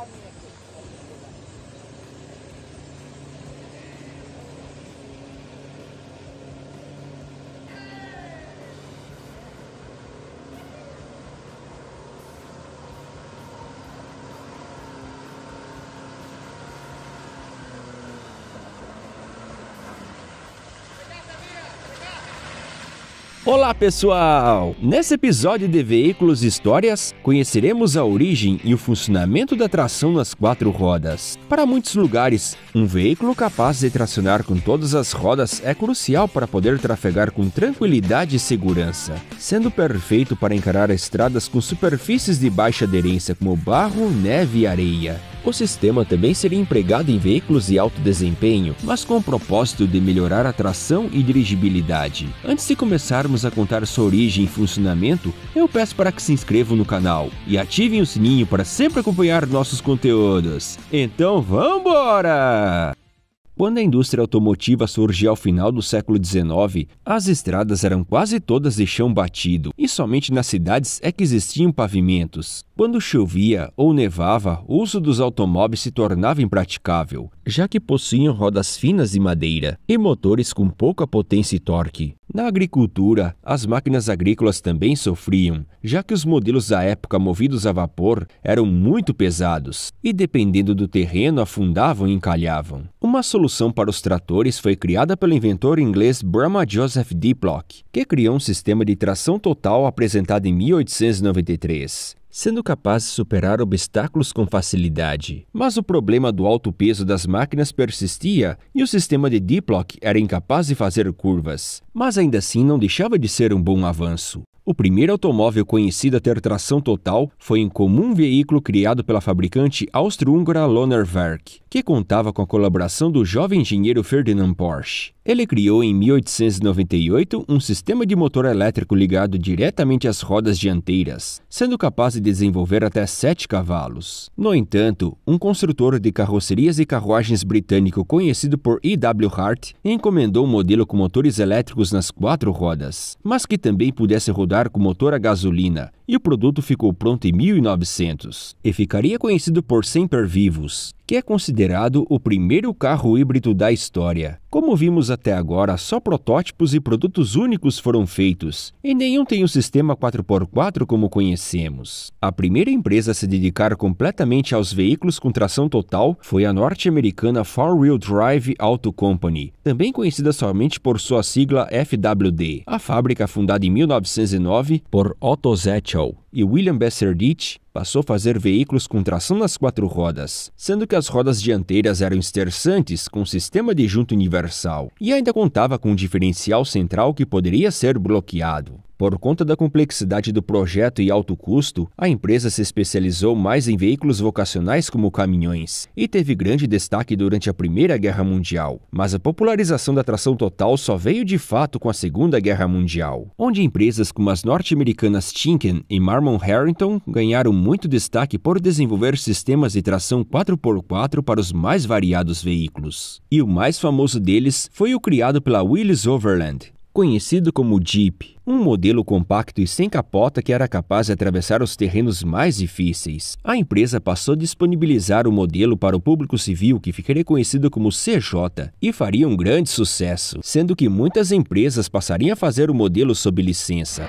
आदमी है Olá pessoal! Nesse episódio de Veículos e Histórias, conheceremos a origem e o funcionamento da tração nas quatro rodas. Para muitos lugares, um veículo capaz de tracionar com todas as rodas é crucial para poder trafegar com tranquilidade e segurança, sendo perfeito para encarar estradas com superfícies de baixa aderência como barro, neve e areia. O sistema também seria empregado em veículos de alto desempenho, mas com o propósito de melhorar a tração e dirigibilidade. Antes de começarmos a contar sua origem e funcionamento, eu peço para que se inscrevam no canal e ativem o sininho para sempre acompanhar nossos conteúdos. Então, vambora! Quando a indústria automotiva surgiu ao final do século XIX, as estradas eram quase todas de chão batido e somente nas cidades é que existiam pavimentos. Quando chovia ou nevava, o uso dos automóveis se tornava impraticável, já que possuíam rodas finas de madeira e motores com pouca potência e torque. Na agricultura, as máquinas agrícolas também sofriam, já que os modelos da época movidos a vapor eram muito pesados e, dependendo do terreno, afundavam e encalhavam. Uma solução solução para os tratores foi criada pelo inventor inglês Brahma Joseph Diplock, que criou um sistema de tração total apresentado em 1893 sendo capaz de superar obstáculos com facilidade. Mas o problema do alto peso das máquinas persistia e o sistema de Diplock era incapaz de fazer curvas, mas ainda assim não deixava de ser um bom avanço. O primeiro automóvel conhecido a ter tração total foi um comum veículo criado pela fabricante austro-húngara Lonerwerk, que contava com a colaboração do jovem engenheiro Ferdinand Porsche. Ele criou em 1898 um sistema de motor elétrico ligado diretamente às rodas dianteiras, sendo capaz de desenvolver até 7 cavalos. No entanto, um construtor de carrocerias e carruagens britânico conhecido por E. W. Hart encomendou um modelo com motores elétricos nas quatro rodas, mas que também pudesse rodar com motor a gasolina, e o produto ficou pronto em 1900 e ficaria conhecido por Semper Vivos, que é considerado o primeiro carro híbrido da história. Como vimos até agora, só protótipos e produtos únicos foram feitos, e nenhum tem o sistema 4x4 como conhecemos. A primeira empresa a se dedicar completamente aos veículos com tração total foi a norte-americana Four Wheel Drive Auto Company, também conhecida somente por sua sigla FWD. A fábrica, fundada em 1909 por Otto Zettel, e William Besserdich passou a fazer veículos com tração nas quatro rodas, sendo que as rodas dianteiras eram esterçantes com sistema de junta universal e ainda contava com um diferencial central que poderia ser bloqueado. Por conta da complexidade do projeto e alto custo, a empresa se especializou mais em veículos vocacionais como caminhões e teve grande destaque durante a Primeira Guerra Mundial. Mas a popularização da tração total só veio de fato com a Segunda Guerra Mundial, onde empresas como as norte-americanas Timken e Marmon Harrington ganharam muito destaque por desenvolver sistemas de tração 4x4 para os mais variados veículos. E o mais famoso deles foi o criado pela Willis Overland, conhecido como Jeep, um modelo compacto e sem capota que era capaz de atravessar os terrenos mais difíceis. A empresa passou a disponibilizar o modelo para o público civil, que ficaria conhecido como CJ, e faria um grande sucesso, sendo que muitas empresas passariam a fazer o modelo sob licença.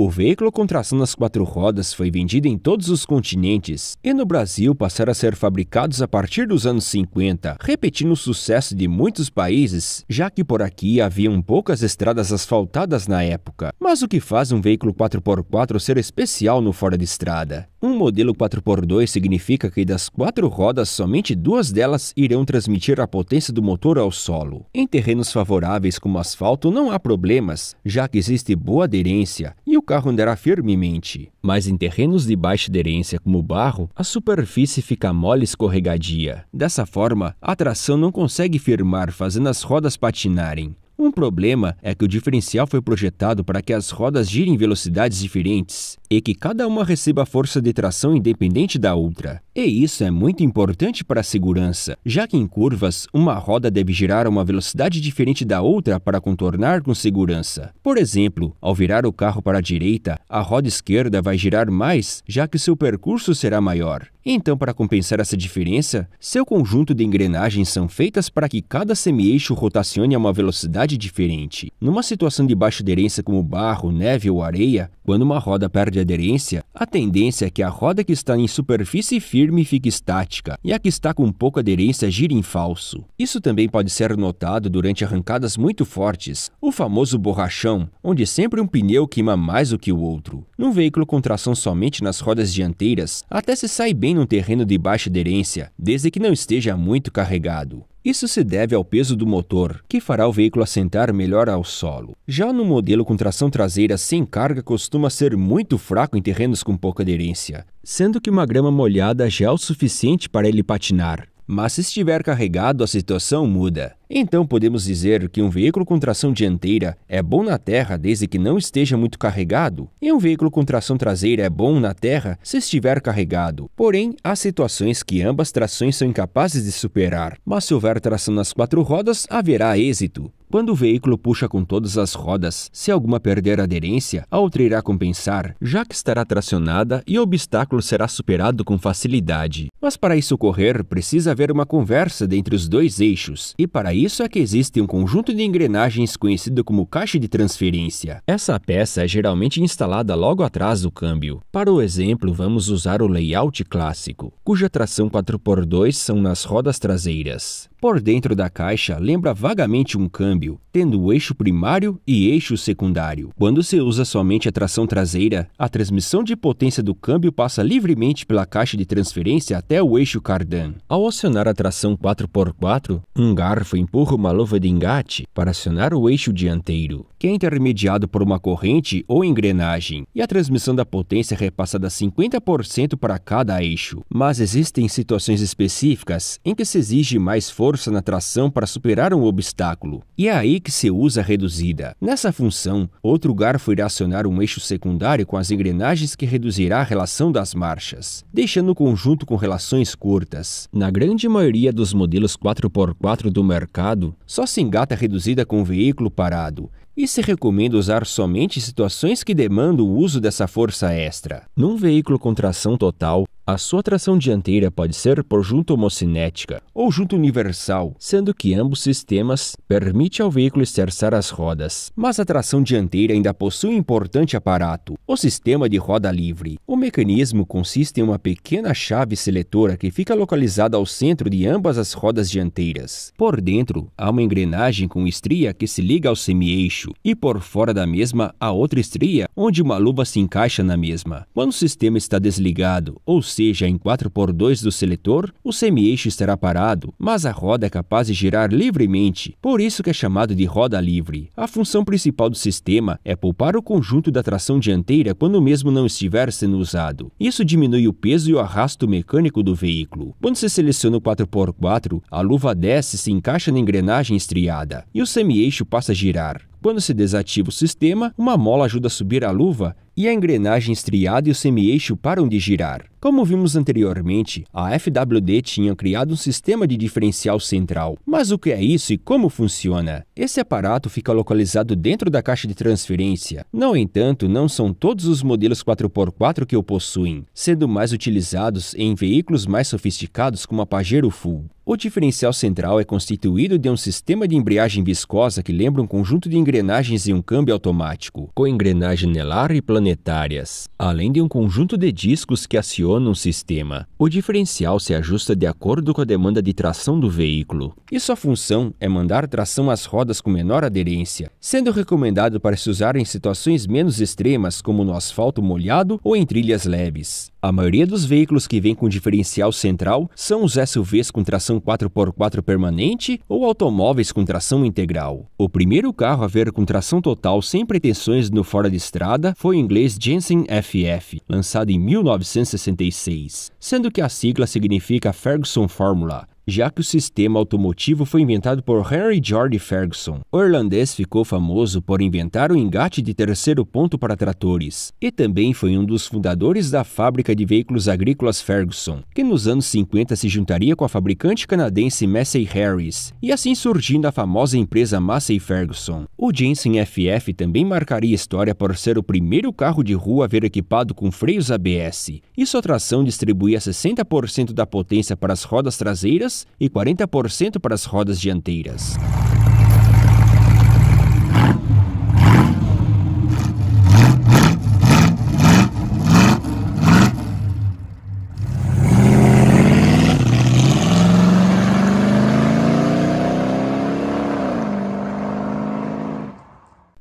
O veículo com tração nas quatro rodas foi vendido em todos os continentes e no Brasil passaram a ser fabricados a partir dos anos 50, repetindo o sucesso de muitos países, já que por aqui haviam poucas estradas asfaltadas na época. Mas o que faz um veículo 4x4 ser especial no fora de estrada? Um modelo 4x2 significa que das quatro rodas, somente duas delas irão transmitir a potência do motor ao solo. Em terrenos favoráveis como asfalto não há problemas, já que existe boa aderência e o carro andará firmemente. Mas em terrenos de baixa aderência, como o barro, a superfície fica mole e escorregadia. Dessa forma, a tração não consegue firmar, fazendo as rodas patinarem. Um problema é que o diferencial foi projetado para que as rodas girem velocidades diferentes e que cada uma receba força de tração independente da outra. E isso é muito importante para a segurança, já que em curvas, uma roda deve girar a uma velocidade diferente da outra para contornar com segurança. Por exemplo, ao virar o carro para a direita, a roda esquerda vai girar mais, já que seu percurso será maior. Então, para compensar essa diferença, seu conjunto de engrenagens são feitas para que cada semi-eixo rotacione a uma velocidade diferente. Numa situação de baixa aderência como barro, neve ou areia, quando uma roda perde aderência, a tendência é que a roda que está em superfície firme fique estática e a que está com pouca aderência gire em falso. Isso também pode ser notado durante arrancadas muito fortes, o famoso borrachão, onde sempre um pneu queima mais do que o outro. Num veículo com tração somente nas rodas dianteiras, até se sai bem num terreno de baixa aderência, desde que não esteja muito carregado. Isso se deve ao peso do motor, que fará o veículo assentar melhor ao solo. Já no modelo com tração traseira sem carga costuma ser muito fraco em terrenos com pouca aderência, sendo que uma grama molhada já é o suficiente para ele patinar. Mas se estiver carregado, a situação muda. Então podemos dizer que um veículo com tração dianteira é bom na terra desde que não esteja muito carregado, e um veículo com tração traseira é bom na terra se estiver carregado. Porém, há situações que ambas trações são incapazes de superar, mas se houver tração nas quatro rodas, haverá êxito. Quando o veículo puxa com todas as rodas, se alguma perder aderência, a outra irá compensar, já que estará tracionada e o obstáculo será superado com facilidade. Mas para isso ocorrer, precisa haver uma conversa entre os dois eixos, e para isso é que existe um conjunto de engrenagens conhecido como caixa de transferência. Essa peça é geralmente instalada logo atrás do câmbio. Para o exemplo, vamos usar o layout clássico, cuja tração 4x2 são nas rodas traseiras. Por dentro da caixa lembra vagamente um câmbio, tendo o eixo primário e eixo secundário. Quando se usa somente a tração traseira, a transmissão de potência do câmbio passa livremente pela caixa de transferência até o eixo cardan. Ao acionar a tração 4x4, um garfo em empurra uma luva de engate para acionar o eixo dianteiro, que é intermediado por uma corrente ou engrenagem, e a transmissão da potência é repassada 50% para cada eixo. Mas existem situações específicas em que se exige mais força na tração para superar um obstáculo, e é aí que se usa a reduzida. Nessa função, outro garfo irá acionar um eixo secundário com as engrenagens que reduzirá a relação das marchas, deixando o conjunto com relações curtas. Na grande maioria dos modelos 4x4 do mercado, mercado, só se engata reduzida com o veículo parado e se recomenda usar somente em situações que demandam o uso dessa força extra. Num veículo com tração total, a sua tração dianteira pode ser por junta homocinética ou junta universal, sendo que ambos sistemas permite ao veículo esterçar as rodas. Mas a tração dianteira ainda possui um importante aparato, o sistema de roda livre. O mecanismo consiste em uma pequena chave seletora que fica localizada ao centro de ambas as rodas dianteiras. Por dentro, há uma engrenagem com estria que se liga ao semi-eixo e por fora da mesma há outra estria onde uma luva se encaixa na mesma. Quando o sistema está desligado, ou seja em 4x2 do seletor, o semi-eixo estará parado, mas a roda é capaz de girar livremente, por isso que é chamado de roda livre. A função principal do sistema é poupar o conjunto da tração dianteira quando o mesmo não estiver sendo usado. Isso diminui o peso e o arrasto mecânico do veículo. Quando se seleciona o 4x4, a luva desce e se encaixa na engrenagem estriada, e o semi-eixo passa a girar. Quando se desativa o sistema, uma mola ajuda a subir a luva e a engrenagem estriada e o semi-eixo param de girar. Como vimos anteriormente, a FWD tinha criado um sistema de diferencial central. Mas o que é isso e como funciona? Esse aparato fica localizado dentro da caixa de transferência. No entanto, não são todos os modelos 4x4 que o possuem, sendo mais utilizados em veículos mais sofisticados como a Pajero Full. O diferencial central é constituído de um sistema de embreagem viscosa que lembra um conjunto de engrenagens e um câmbio automático, com engrenagem anelar e planetária planetárias, além de um conjunto de discos que acionam o sistema. O diferencial se ajusta de acordo com a demanda de tração do veículo, e sua função é mandar tração às rodas com menor aderência, sendo recomendado para se usar em situações menos extremas, como no asfalto molhado ou em trilhas leves. A maioria dos veículos que vem com diferencial central são os SUVs com tração 4x4 permanente ou automóveis com tração integral. O primeiro carro a ver com tração total sem pretensões no fora de estrada foi o inglês inglês Jensen FF, lançado em 1966, sendo que a sigla significa Ferguson Fórmula, já que o sistema automotivo foi inventado por Henry George Ferguson. O irlandês ficou famoso por inventar o engate de terceiro ponto para tratores e também foi um dos fundadores da fábrica de veículos agrícolas Ferguson, que nos anos 50 se juntaria com a fabricante canadense Massey Harris e assim surgindo a famosa empresa Massey Ferguson. O Jensen FF também marcaria história por ser o primeiro carro de rua a ver equipado com freios ABS e sua tração distribuía 60% da potência para as rodas traseiras e 40% para as rodas dianteiras.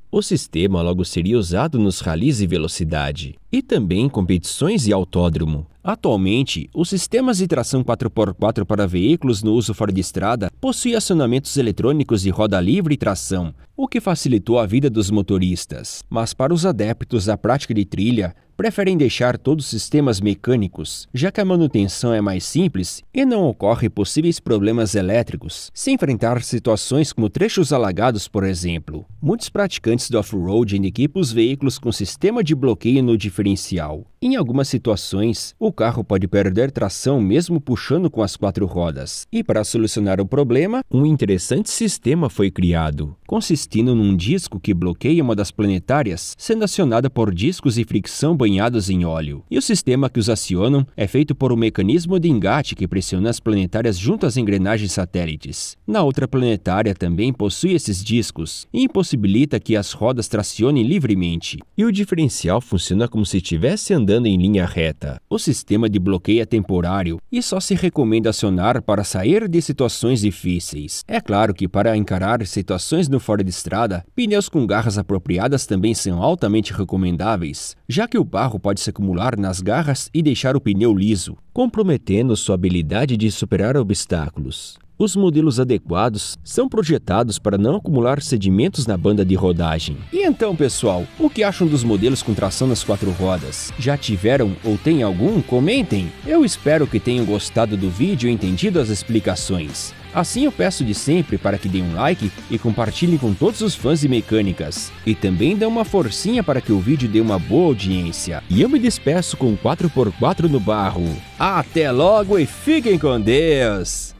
O sistema logo seria usado nos ralis de velocidade e também em competições e autódromo, Atualmente, os sistemas de tração 4x4 para veículos no uso fora de estrada possuem acionamentos eletrônicos de roda livre e tração, o que facilitou a vida dos motoristas. Mas para os adeptos da prática de trilha, preferem deixar todos os sistemas mecânicos, já que a manutenção é mais simples e não ocorre possíveis problemas elétricos, Sem enfrentar situações como trechos alagados, por exemplo. Muitos praticantes do off-road equipam os veículos com sistema de bloqueio no diferencial. Em algumas situações, o carro pode perder tração mesmo puxando com as quatro rodas. E para solucionar o problema, um interessante sistema foi criado, consistindo num disco que bloqueia uma das planetárias, sendo acionada por discos e fricção banhados em óleo. E o sistema que os acionam é feito por um mecanismo de engate que pressiona as planetárias junto às engrenagens satélites. Na outra planetária também possui esses discos e impossibilita que as rodas tracionem livremente. E o diferencial funciona como se estivesse andando andando em linha reta. O sistema de bloqueio é temporário e só se recomenda acionar para sair de situações difíceis. É claro que para encarar situações no fora de estrada, pneus com garras apropriadas também são altamente recomendáveis, já que o barro pode se acumular nas garras e deixar o pneu liso, comprometendo sua habilidade de superar obstáculos os modelos adequados são projetados para não acumular sedimentos na banda de rodagem. E então, pessoal, o que acham dos modelos com tração nas quatro rodas? Já tiveram ou tem algum? Comentem! Eu espero que tenham gostado do vídeo e entendido as explicações. Assim eu peço de sempre para que deem um like e compartilhem com todos os fãs de mecânicas. E também dê uma forcinha para que o vídeo dê uma boa audiência. E eu me despeço com 4x4 no barro. Até logo e fiquem com Deus!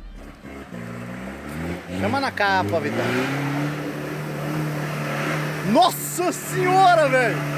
Chama na capa, Vitão. Nossa senhora, velho!